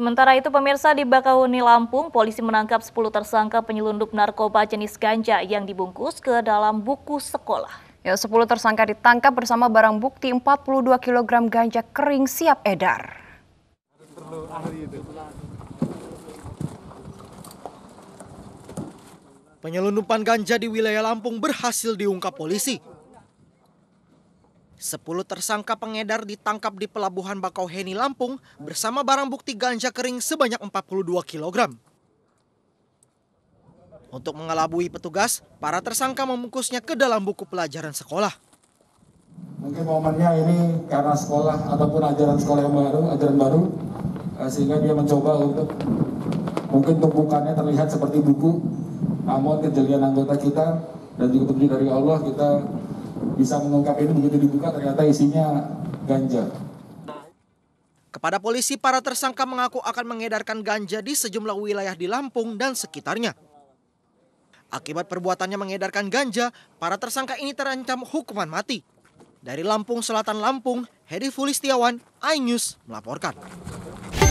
Sementara itu pemirsa di Bakahuni Lampung, polisi menangkap 10 tersangka penyelundup narkoba jenis ganja yang dibungkus ke dalam buku sekolah. Ya, 10 tersangka ditangkap bersama barang bukti 42 kg ganja kering siap edar. Penyelundupan ganja di wilayah Lampung berhasil diungkap polisi. Sepuluh tersangka pengedar ditangkap di Pelabuhan Bakauheni, Lampung bersama barang bukti ganja kering sebanyak 42 kg. Untuk mengelabui petugas, para tersangka membungkusnya ke dalam buku pelajaran sekolah. Mungkin momennya ini karena sekolah ataupun ajaran sekolah yang baru, ajaran baru, eh, sehingga dia mencoba untuk mungkin tumpukannya terlihat seperti buku, namun kejelian anggota kita dan juga petunjuk dari Allah kita bisa mengungkap ini begitu dibuka ternyata isinya ganja. Kepada polisi, para tersangka mengaku akan mengedarkan ganja di sejumlah wilayah di Lampung dan sekitarnya. Akibat perbuatannya mengedarkan ganja, para tersangka ini terancam hukuman mati. Dari Lampung Selatan Lampung, Heri Fulistiawan, iNews melaporkan.